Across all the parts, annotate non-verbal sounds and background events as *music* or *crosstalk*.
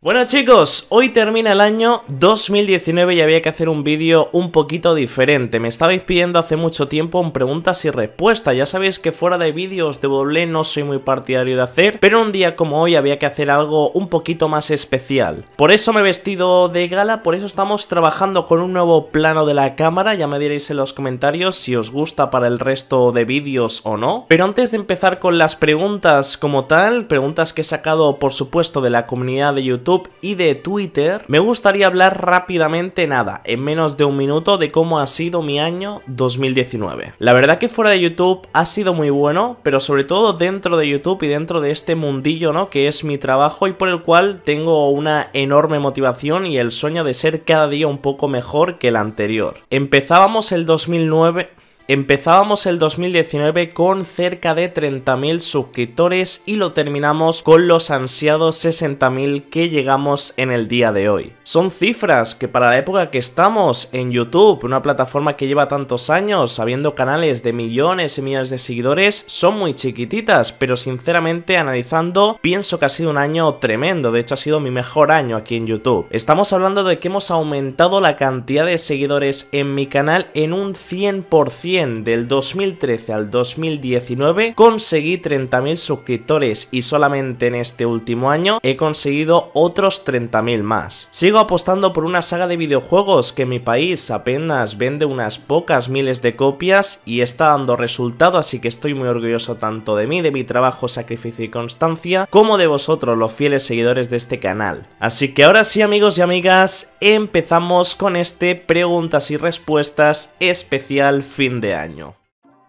Bueno chicos, hoy termina el año 2019 y había que hacer un vídeo un poquito diferente. Me estabais pidiendo hace mucho tiempo un preguntas y respuestas. Ya sabéis que fuera de vídeos de doble no soy muy partidario de hacer, pero un día como hoy había que hacer algo un poquito más especial. Por eso me he vestido de gala, por eso estamos trabajando con un nuevo plano de la cámara. Ya me diréis en los comentarios si os gusta para el resto de vídeos o no. Pero antes de empezar con las preguntas como tal, preguntas que he sacado por supuesto de la comunidad de YouTube, y de Twitter, me gustaría hablar rápidamente, nada, en menos de un minuto, de cómo ha sido mi año 2019. La verdad que fuera de YouTube ha sido muy bueno, pero sobre todo dentro de YouTube y dentro de este mundillo, ¿no? Que es mi trabajo y por el cual tengo una enorme motivación y el sueño de ser cada día un poco mejor que el anterior. Empezábamos el 2009, Empezábamos el 2019 con cerca de 30.000 suscriptores y lo terminamos con los ansiados 60.000 que llegamos en el día de hoy. Son cifras que para la época que estamos en YouTube, una plataforma que lleva tantos años, habiendo canales de millones y millones de seguidores, son muy chiquititas, pero sinceramente analizando, pienso que ha sido un año tremendo, de hecho ha sido mi mejor año aquí en YouTube. Estamos hablando de que hemos aumentado la cantidad de seguidores en mi canal en un 100% del 2013 al 2019 conseguí 30.000 suscriptores y solamente en este último año he conseguido otros 30.000 más. Sigo apostando por una saga de videojuegos que mi país apenas vende unas pocas miles de copias y está dando resultado así que estoy muy orgulloso tanto de mí, de mi trabajo, sacrificio y constancia como de vosotros los fieles seguidores de este canal. Así que ahora sí amigos y amigas empezamos con este preguntas y respuestas especial fin de año.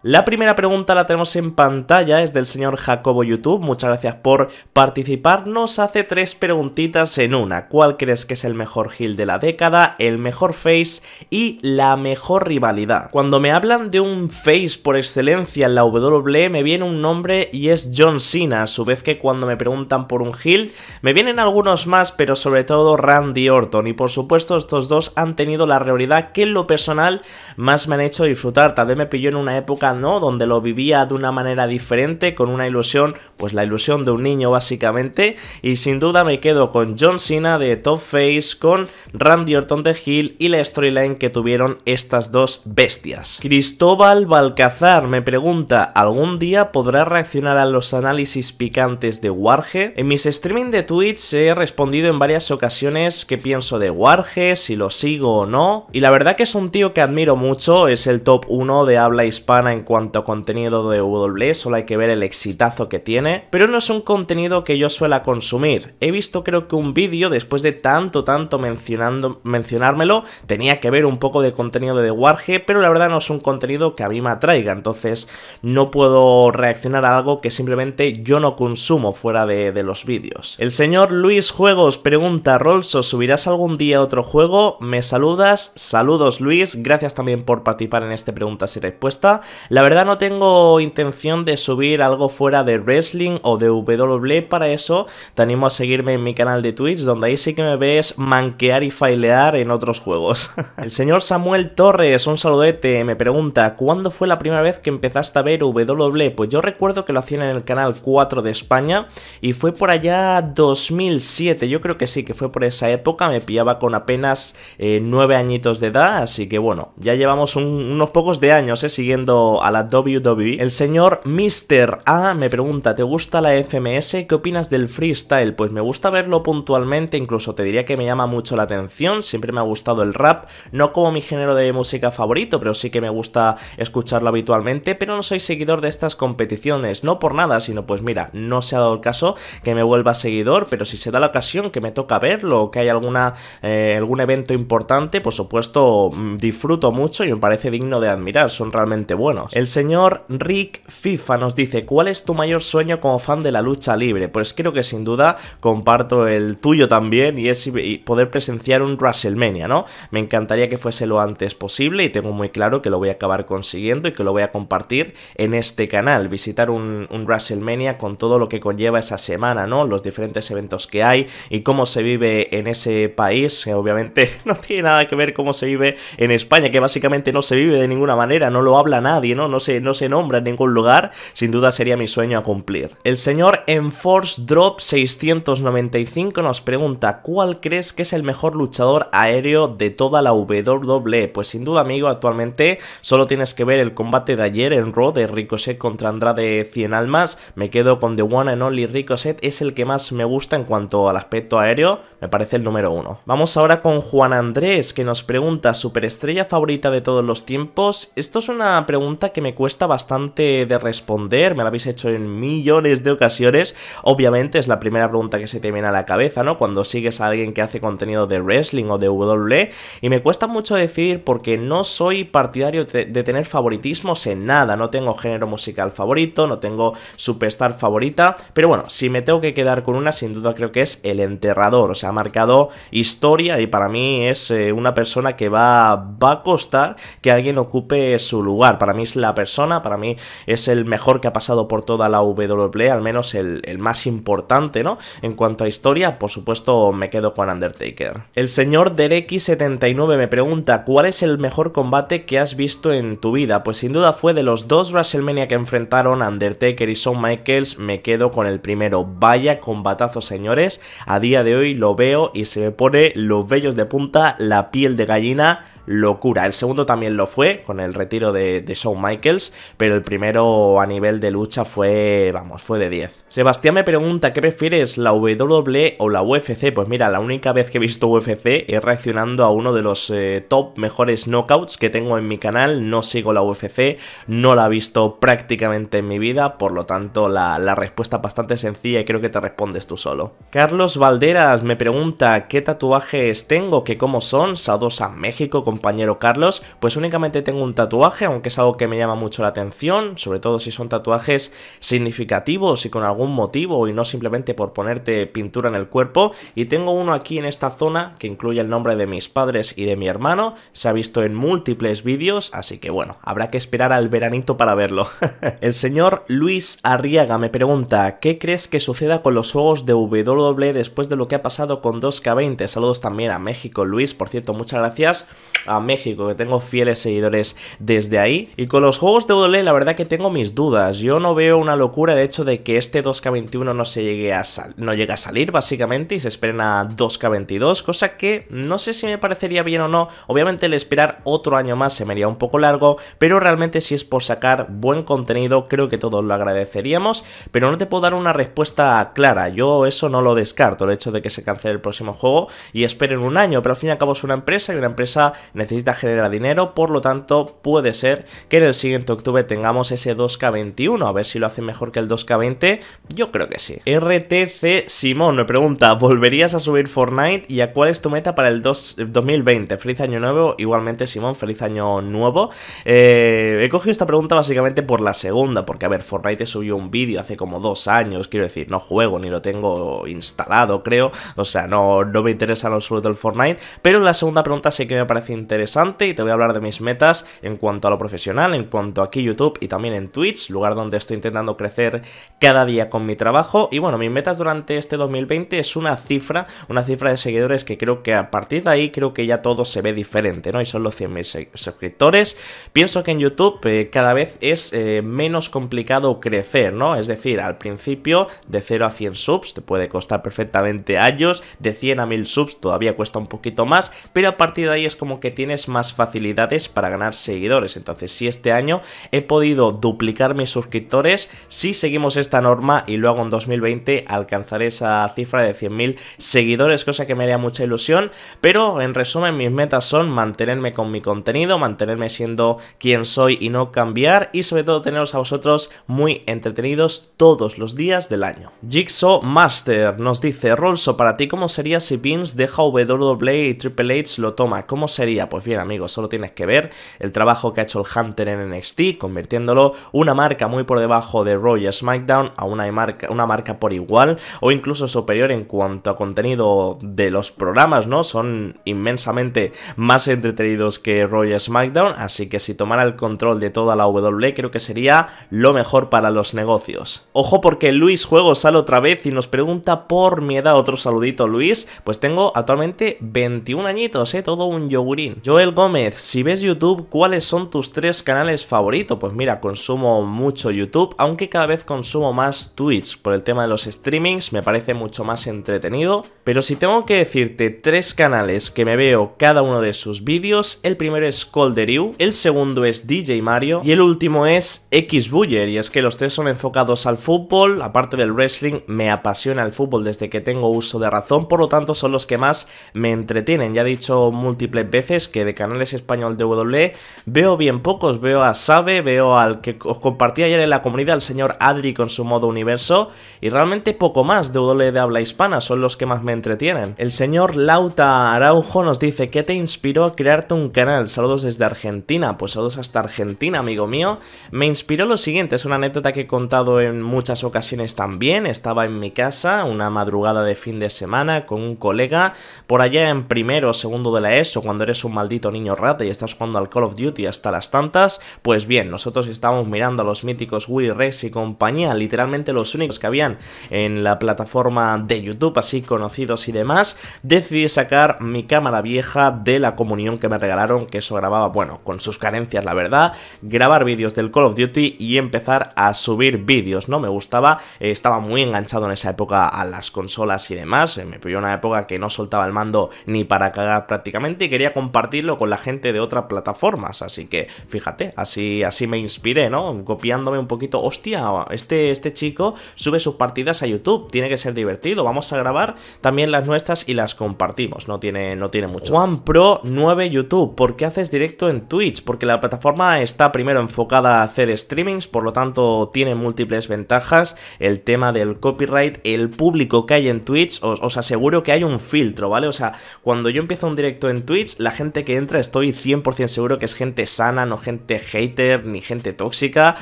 La primera pregunta la tenemos en pantalla, es del señor Jacobo YouTube, muchas gracias por participar, nos hace tres preguntitas en una, ¿cuál crees que es el mejor heel de la década, el mejor face y la mejor rivalidad? Cuando me hablan de un face por excelencia en la WWE me viene un nombre y es John Cena, a su vez que cuando me preguntan por un heel me vienen algunos más, pero sobre todo Randy Orton y por supuesto estos dos han tenido la realidad que en lo personal más me han hecho disfrutar, también me pilló en una época donde lo vivía de una manera diferente, con una ilusión, pues la ilusión de un niño básicamente. Y sin duda me quedo con John Cena de Top Face, con Randy Orton de Hill y la storyline que tuvieron estas dos bestias. Cristóbal Balcazar me pregunta, ¿algún día podrá reaccionar a los análisis picantes de Warge? En mis streaming de tweets he respondido en varias ocasiones qué pienso de Warge, si lo sigo o no. Y la verdad que es un tío que admiro mucho, es el top 1 de habla hispana en en cuanto a contenido de WWE, solo hay que ver el exitazo que tiene, pero no es un contenido que yo suela consumir. He visto creo que un vídeo, después de tanto, tanto mencionando, mencionármelo, tenía que ver un poco de contenido de Warge, pero la verdad no es un contenido que a mí me atraiga, entonces no puedo reaccionar a algo que simplemente yo no consumo fuera de, los vídeos. El señor Luis Juegos pregunta, Rolso, ¿subirás algún día otro juego? ¿Me saludas? Saludos Luis, gracias también por participar en este Preguntas y Respuesta. La verdad no tengo intención de subir algo fuera de wrestling o de WWE, para eso te animo a seguirme en mi canal de Twitch, donde ahí sí que me ves manquear y failear en otros juegos. *laughs* El señor Samuel Torres, un saludete, me pregunta, ¿cuándo fue la primera vez que empezaste a ver WWE? Pues yo recuerdo que lo hacían en el canal 4 de España y fue por allá 2007, yo creo que sí, que fue por esa época, me pillaba con apenas eh, 9 añitos de edad, así que bueno, ya llevamos unos pocos de años eh, siguiendo a la WWE, el señor Mr. A me pregunta, ¿te gusta la FMS? ¿Qué opinas del freestyle? Pues me gusta verlo puntualmente, incluso te diría que me llama mucho la atención, siempre me ha gustado el rap, no como mi género de música favorito, pero sí que me gusta escucharlo habitualmente, pero no soy seguidor de estas competiciones, no por nada, sino pues mira, no se ha dado el caso que me vuelva seguidor, pero si se da la ocasión que me toca verlo que hay alguna, eh, algún evento importante, por supuesto mm, disfruto mucho y me parece digno de admirar, son realmente buenos. El señor Rick FIFA nos dice, ¿cuál es tu mayor sueño como fan de la lucha libre? Pues creo que sin duda comparto el tuyo también y es poder presenciar un WrestleMania, ¿no? Me encantaría que fuese lo antes posible y tengo muy claro que lo voy a acabar consiguiendo y que lo voy a compartir en este canal, visitar un, WrestleMania con todo lo que conlleva esa semana, ¿no? Los diferentes eventos que hay y cómo se vive en ese país, obviamente *laughs* no tiene nada que ver cómo se vive en España, que básicamente no se vive de ninguna manera, no lo habla nadie, no, se, no nombra en ningún lugar, sin duda sería mi sueño a cumplir. El señor Enforce Drop 695 nos pregunta, ¿cuál crees que es el mejor luchador aéreo de toda la WWE? Pues sin duda, amigo, actualmente solo tienes que ver el combate de ayer en Raw de Ricochet contra Andrade 100 Almas, me quedo con The One and Only Ricochet, es el que más me gusta en cuanto al aspecto aéreo, me parece el número uno. Vamos ahora con Juan Andrés, que nos pregunta, ¿superestrella favorita de todos los tiempos? Esto es una pregunta que me cuesta bastante de responder, me lo habéis hecho en millones de ocasiones. Obviamente es la primera pregunta que se te viene a la cabeza, ¿no? Cuando sigues a alguien que hace contenido de wrestling o de WWE. Y me cuesta mucho decir porque no soy partidario de, tener favoritismos en nada. No tengo género musical favorito, no tengo superstar favorita. Pero bueno, si me tengo que quedar con una, sin duda creo que es el enterrador. O sea, ha marcado historia y para mí es eh, una persona que va, va a costar que alguien ocupe su lugar. Para mí es la persona, para mí es el mejor que ha pasado por toda la WWE, al menos el, más importante, ¿no? En cuanto a historia, por supuesto me quedo con Undertaker. El señor derek 79 me pregunta, ¿cuál es el mejor combate que has visto en tu vida? Pues sin duda fue de los dos WrestleMania que enfrentaron Undertaker y Shawn Michaels, me quedo con el primero. Vaya combatazo, señores. A día de hoy lo veo y se me pone los vellos de punta, la piel de gallina locura. El segundo también lo fue, con el retiro de, de Shawn Michaels, pero el primero a nivel de lucha fue, vamos, fue de 10. Sebastián me pregunta, ¿qué prefieres, la W o la UFC? Pues mira, la única vez que he visto UFC es reaccionando a uno de los eh, top mejores knockouts que tengo en mi canal, no sigo la UFC, no la he visto prácticamente en mi vida, por lo tanto la, respuesta es bastante sencilla y creo que te respondes tú solo. Carlos Valderas me pregunta, ¿qué tatuajes tengo? ¿Qué cómo son? Saludos a México, compañero Carlos, pues únicamente tengo un tatuaje, aunque es algo que me llama mucho la atención, sobre todo si son tatuajes significativos y con algún motivo y no simplemente por ponerte pintura en el cuerpo. Y tengo uno aquí en esta zona que incluye el nombre de mis padres y de mi hermano, se ha visto en múltiples vídeos, así que bueno, habrá que esperar al veranito para verlo. *laughs* el señor Luis Arriaga me pregunta, ¿qué crees que suceda con los juegos de W después de lo que ha pasado con 2K20? Saludos también a México, Luis, por cierto, muchas gracias a México, que tengo fieles seguidores desde ahí. Y con los juegos de WWE la verdad que tengo mis dudas. Yo no veo una locura el hecho de que este 2K21 no se llegue a no llegue a salir básicamente y se esperen a 2K22, cosa que no sé si me parecería bien o no. Obviamente el esperar otro año más se me haría un poco largo, pero realmente si es por sacar buen contenido creo que todos lo agradeceríamos, pero no te puedo dar una respuesta clara. Yo eso no lo descarto, el hecho de que se cancele el próximo juego y esperen un año, pero al fin y al cabo es una empresa y una empresa necesita generar dinero, por lo tanto puede ser que en el siguiente octubre tengamos ese 2K21, a ver si lo hace mejor que el 2K20, yo creo que sí. RTC Simón me pregunta, ¿volverías a subir Fortnite y a cuál es tu meta para el 2020? Eh, feliz año nuevo, igualmente Simón, feliz año nuevo. Eh, he cogido esta pregunta básicamente por la segunda, porque a ver, Fortnite subió un vídeo hace como dos años, quiero decir, no juego ni lo tengo instalado, creo, o sea, no, no me interesa en absoluto el Fortnite, pero la segunda pregunta sí que me parece interesante interesante y te voy a hablar de mis metas en cuanto a lo profesional, en cuanto aquí YouTube y también en Twitch, lugar donde estoy intentando crecer cada día con mi trabajo. Y bueno, mis metas durante este 2020 es una cifra, una cifra de seguidores que creo que a partir de ahí creo que ya todo se ve diferente, ¿no? Y son los 100.000 suscriptores. Pienso que en YouTube eh, cada vez es eh, menos complicado crecer, ¿no? Es decir, al principio de 0 a 100 subs te puede costar perfectamente años, de 100 a 1000 subs todavía cuesta un poquito más, pero a partir de ahí es como que tienes más facilidades para ganar seguidores. Entonces, si este año he podido duplicar mis suscriptores, si seguimos esta norma y luego en 2020 alcanzar esa cifra de 100.000 seguidores, cosa que me haría mucha ilusión. Pero en resumen, mis metas son mantenerme con mi contenido, mantenerme siendo quien soy y no cambiar y sobre todo teneros a vosotros muy entretenidos todos los días del año. Jigsaw Master nos dice, Rolso, para ti, ¿cómo sería si Pins deja WWE y Triple H lo toma? ¿Cómo sería? Pues bien amigos, solo tienes que ver el trabajo que ha hecho el Hunter en NXT, convirtiéndolo una marca muy por debajo de Roy SmackDown a una marca, una marca por igual o incluso superior en cuanto a contenido de los programas, ¿no? Son inmensamente más entretenidos que Roy SmackDown, así que si tomara el control de toda la W creo que sería lo mejor para los negocios. Ojo porque Luis Juego sale otra vez y nos pregunta por mi edad, otro saludito Luis, pues tengo actualmente 21 añitos, ¿eh? Todo un yogurín. Joel Gómez, si ves YouTube, ¿cuáles son tus tres canales favoritos? Pues mira, consumo mucho YouTube, aunque cada vez consumo más Twitch por el tema de los streamings, me parece mucho más entretenido. Pero si tengo que decirte tres canales que me veo cada uno de sus vídeos, el primero es Colderiu, el segundo es DJ Mario y el último es Buller. Y es que los tres son enfocados al fútbol, aparte del wrestling, me apasiona el fútbol desde que tengo uso de razón, por lo tanto son los que más me entretienen. Ya he dicho múltiples veces que de canales español de W veo bien pocos, veo a Sabe, veo al que os compartí ayer en la comunidad, al señor Adri con su modo universo, y realmente poco más de W de habla hispana, son los que más me entretienen. El señor Lauta Araujo nos dice, ¿qué te inspiró a crearte un canal? Saludos desde Argentina, pues saludos hasta Argentina, amigo mío. Me inspiró lo siguiente, es una anécdota que he contado en muchas ocasiones también, estaba en mi casa una madrugada de fin de semana con un colega, por allá en primero o segundo de la ESO, cuando eres un maldito niño rata y estás jugando al Call of Duty hasta las tantas, pues bien, nosotros estábamos mirando a los míticos Willy Rex y compañía, literalmente los únicos que habían en la plataforma de YouTube, así conocidos y demás, decidí sacar mi cámara vieja de la comunión que me regalaron, que eso grababa, bueno, con sus carencias la verdad, grabar vídeos del Call of Duty y empezar a subir vídeos, ¿no? Me gustaba, eh, estaba muy enganchado en esa época a las consolas y demás, eh, me pilló una época que no soltaba el mando ni para cagar prácticamente y quería compartir compartirlo con la gente de otras plataformas. Así que, fíjate, así, así me inspiré, ¿no? Copiándome un poquito, hostia, este, este chico sube sus partidas a YouTube, tiene que ser divertido, vamos a grabar también las nuestras y las compartimos, no tiene, no tiene mucho. Juan Pro 9 YouTube, ¿por qué haces directo en Twitch? Porque la plataforma está primero enfocada a hacer streamings, por lo tanto tiene múltiples ventajas, el tema del copyright, el público que hay en Twitch, os, os aseguro que hay un filtro, ¿vale? O sea, cuando yo empiezo un directo en Twitch, la gente gente que entra estoy 100% seguro que es gente sana, no gente hater ni gente tóxica.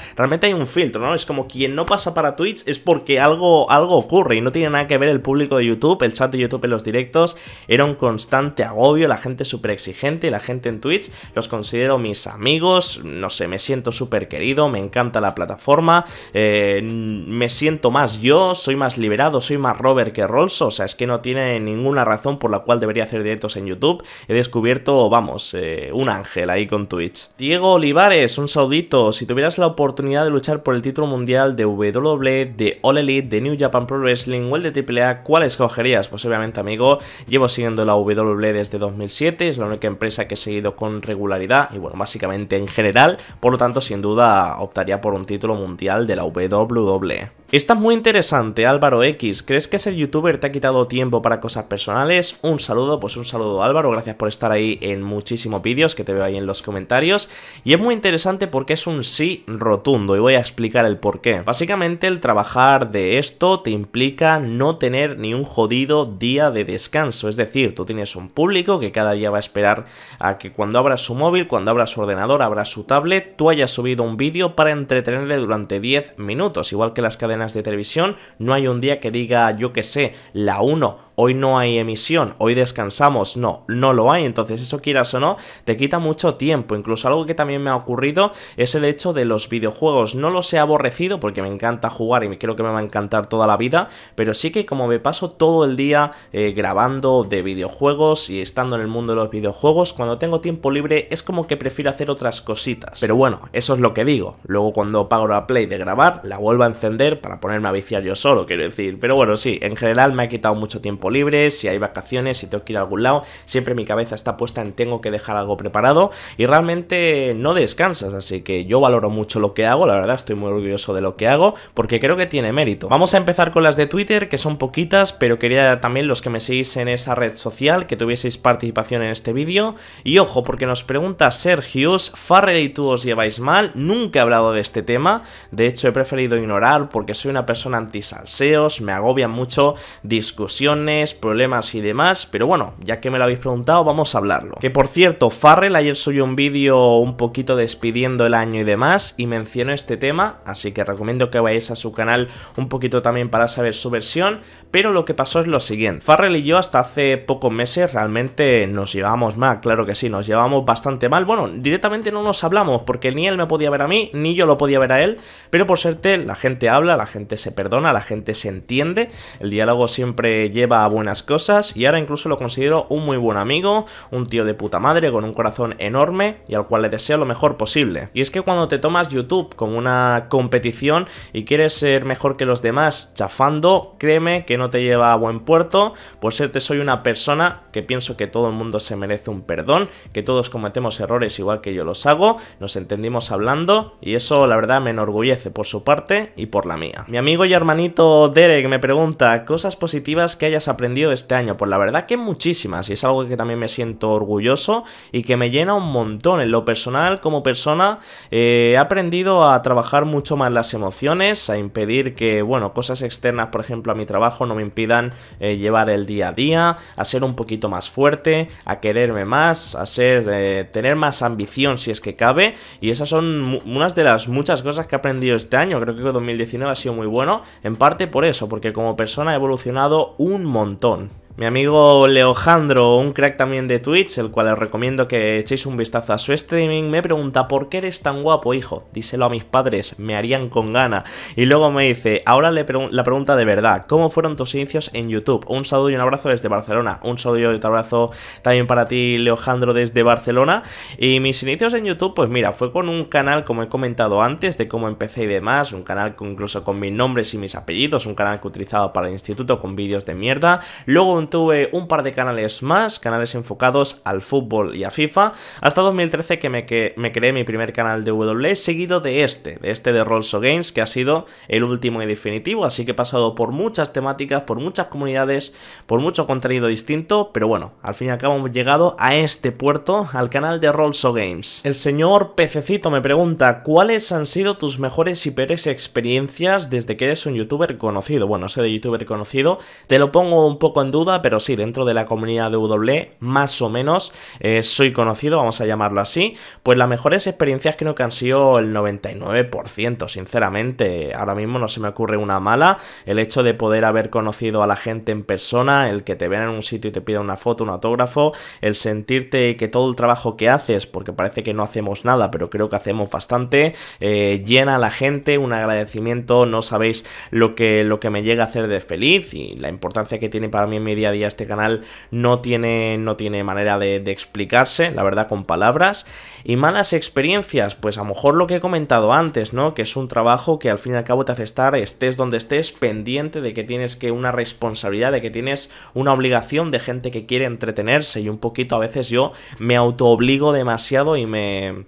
Realmente hay un filtro, ¿no? Es como quien no pasa para Twitch es porque algo, algo ocurre y no tiene nada que ver el público de YouTube, el chat de YouTube en los directos. Era un constante agobio, la gente súper exigente la gente en Twitch los considero mis amigos, no sé, me siento súper querido, me encanta la plataforma, eh, me siento más yo, soy más liberado, soy más Robert que Rolls, o sea, es que no tiene ninguna razón por la cual debería hacer directos en YouTube. He descubierto vamos, eh, un ángel ahí con Twitch. Diego Olivares, un saudito. Si tuvieras la oportunidad de luchar por el título mundial de WWE, de All Elite, de New Japan Pro Wrestling o el de AAA, ¿cuál escogerías? Pues obviamente, amigo, llevo siguiendo la WWE desde 2007, es la única empresa que he seguido con regularidad y, bueno, básicamente en general, por lo tanto, sin duda optaría por un título mundial de la WWE. Está muy interesante Álvaro X, ¿crees que ser youtuber te ha quitado tiempo para cosas personales? Un saludo, pues un saludo Álvaro, gracias por estar ahí en muchísimos vídeos que te veo ahí en los comentarios y es muy interesante porque es un sí rotundo y voy a explicar el por qué. Básicamente el trabajar de esto te implica no tener ni un jodido día de descanso, es decir, tú tienes un público que cada día va a esperar a que cuando abra su móvil, cuando abra su ordenador, abra su tablet, tú hayas subido un vídeo para entretenerle durante 10 minutos, igual que las cadenas de televisión, no hay un día que diga, yo que sé, la 1, hoy no hay emisión, hoy descansamos, no, no lo hay, entonces eso quieras o no, te quita mucho tiempo, incluso algo que también me ha ocurrido es el hecho de los videojuegos, no los he aborrecido porque me encanta jugar y creo que me va a encantar toda la vida, pero sí que como me paso todo el día eh, grabando de videojuegos y estando en el mundo de los videojuegos, cuando tengo tiempo libre es como que prefiero hacer otras cositas, pero bueno, eso es lo que digo, luego cuando pago la play de grabar, la vuelvo a encender, para ponerme a viciar yo solo, quiero decir. Pero bueno, sí, en general me ha quitado mucho tiempo libre, si hay vacaciones, si tengo que ir a algún lado, siempre mi cabeza está puesta en tengo que dejar algo preparado y realmente no descansas, así que yo valoro mucho lo que hago, la verdad estoy muy orgulloso de lo que hago porque creo que tiene mérito. Vamos a empezar con las de Twitter, que son poquitas, pero quería también los que me seguís en esa red social que tuvieseis participación en este vídeo. Y ojo, porque nos pregunta Sergius, Farrell y tú os lleváis mal, nunca he hablado de este tema, de hecho he preferido ignorar porque soy una persona anti-salseos, me agobian mucho discusiones, problemas y demás, pero bueno, ya que me lo habéis preguntado, vamos a hablarlo. Que por cierto, Farrell ayer subió un vídeo un poquito despidiendo el año y demás y mencionó este tema, así que recomiendo que vayáis a su canal un poquito también para saber su versión, pero lo que pasó es lo siguiente, Farrell y yo hasta hace pocos meses realmente nos llevamos mal, claro que sí, nos llevamos bastante mal, bueno, directamente no nos hablamos porque ni él me podía ver a mí, ni yo lo podía ver a él, pero por suerte la gente habla, la gente se perdona, la gente se entiende, el diálogo siempre lleva a buenas cosas y ahora incluso lo considero un muy buen amigo, un tío de puta madre con un corazón enorme y al cual le deseo lo mejor posible. Y es que cuando te tomas YouTube como una competición y quieres ser mejor que los demás chafando, créeme que no te lleva a buen puerto, por serte soy una persona que pienso que todo el mundo se merece un perdón, que todos cometemos errores igual que yo los hago, nos entendimos hablando y eso la verdad me enorgullece por su parte y por la mía. Mi amigo y hermanito Derek me pregunta cosas positivas que hayas aprendido este año. Pues la verdad que muchísimas y es algo que también me siento orgulloso y que me llena un montón. En lo personal, como persona, eh, he aprendido a trabajar mucho más las emociones, a impedir que, bueno, cosas externas, por ejemplo, a mi trabajo no me impidan eh, llevar el día a día, a ser un poquito más fuerte, a quererme más, a ser, eh, tener más ambición si es que cabe. Y esas son unas de las muchas cosas que he aprendido este año. Creo que 2019 sido muy bueno, en parte por eso, porque como persona ha evolucionado un montón. Mi amigo Leojandro, un crack también de Twitch, el cual os recomiendo que echéis un vistazo a su streaming, me pregunta ¿por qué eres tan guapo, hijo? Díselo a mis padres, me harían con gana. Y luego me dice, ahora la pregunta de verdad, ¿cómo fueron tus inicios en YouTube? Un saludo y un abrazo desde Barcelona. Un saludo y un abrazo también para ti, Leojandro, desde Barcelona. Y mis inicios en YouTube, pues mira, fue con un canal, como he comentado antes, de cómo empecé y demás, un canal incluso con mis nombres y mis apellidos, un canal que utilizaba para el instituto con vídeos de mierda. Luego un tuve un par de canales más, canales enfocados al fútbol y a FIFA, hasta 2013 que me, que creé mi primer canal de W, seguido de este, de este de o Games, que ha sido el último y definitivo, así que he pasado por muchas temáticas, por muchas comunidades, por mucho contenido distinto, pero bueno, al fin y al cabo hemos llegado a este puerto, al canal de o Games. El señor Pececito me pregunta, ¿cuáles han sido tus mejores y peores experiencias desde que eres un youtuber conocido? Bueno, sé de youtuber conocido, te lo pongo un poco en duda, pero sí, dentro de la comunidad de W, más o menos, eh, soy conocido, vamos a llamarlo así, pues las mejores experiencias creo que han sido el 99%, sinceramente, ahora mismo no se me ocurre una mala, el hecho de poder haber conocido a la gente en persona, el que te vean en un sitio y te pida una foto, un autógrafo, el sentirte que todo el trabajo que haces, porque parece que no hacemos nada, pero creo que hacemos bastante, eh, llena a la gente, un agradecimiento, no sabéis lo que, lo que me llega a hacer de feliz y la importancia que tiene para mí en mi día día este canal no tiene, no tiene manera de, de explicarse, la verdad, con palabras. Y malas experiencias, pues a lo mejor lo que he comentado antes, ¿no? Que es un trabajo que al fin y al cabo te hace estar, estés donde estés, pendiente de que tienes que una responsabilidad, de que tienes una obligación de gente que quiere entretenerse y un poquito a veces yo me autoobligo demasiado y me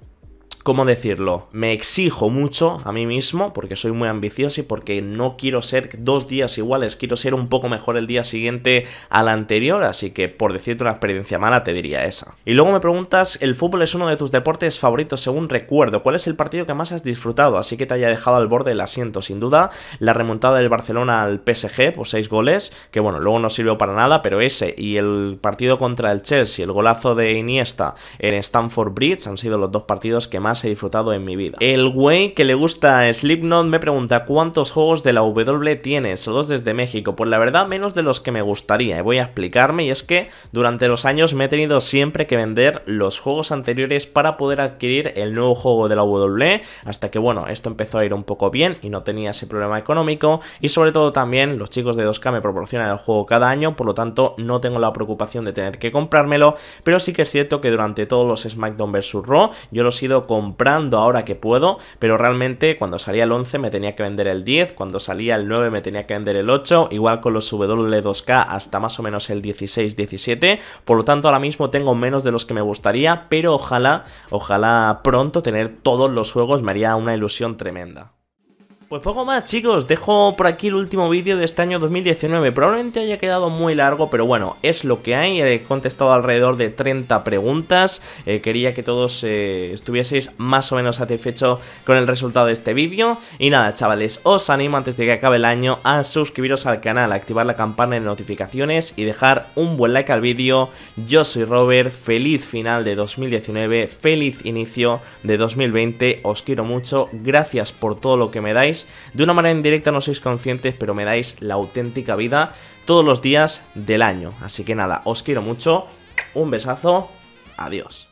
¿cómo decirlo? Me exijo mucho a mí mismo porque soy muy ambicioso y porque no quiero ser dos días iguales, quiero ser un poco mejor el día siguiente al anterior, así que por decirte una experiencia mala te diría esa. Y luego me preguntas, ¿el fútbol es uno de tus deportes favoritos según recuerdo? ¿Cuál es el partido que más has disfrutado? Así que te haya dejado al borde del asiento, sin duda, la remontada del Barcelona al PSG por seis goles, que bueno, luego no sirvió para nada, pero ese y el partido contra el Chelsea, el golazo de Iniesta en Stamford Bridge han sido los dos partidos que más he disfrutado en mi vida. El güey que le gusta Slipknot me pregunta cuántos juegos de la W tienes, saludos desde México. Pues la verdad, menos de los que me gustaría, y eh. voy a explicarme, y es que durante los años me he tenido siempre que vender los juegos anteriores para poder adquirir el nuevo juego de la W, hasta que bueno, esto empezó a ir un poco bien y no tenía ese problema económico, y sobre todo también los chicos de 2K me proporcionan el juego cada año, por lo tanto no tengo la preocupación de tener que comprármelo, pero sí que es cierto que durante todos los SmackDown vs Raw yo los he ido con comprando ahora que puedo, pero realmente cuando salía el 11 me tenía que vender el 10, cuando salía el 9 me tenía que vender el 8, igual con los W2K hasta más o menos el 16-17, por lo tanto ahora mismo tengo menos de los que me gustaría, pero ojalá, ojalá pronto tener todos los juegos me haría una ilusión tremenda. Pues poco más chicos, dejo por aquí el último vídeo de este año 2019, probablemente haya quedado muy largo, pero bueno, es lo que hay, he contestado alrededor de 30 preguntas, eh, quería que todos eh, estuvieseis más o menos satisfechos con el resultado de este vídeo, y nada chavales, os animo antes de que acabe el año a suscribiros al canal, activar la campana de notificaciones y dejar un buen like al vídeo, yo soy Robert, feliz final de 2019, feliz inicio de 2020, os quiero mucho, gracias por todo lo que me dais, de una manera indirecta no sois conscientes, pero me dais la auténtica vida todos los días del año. Así que nada, os quiero mucho, un besazo, adiós.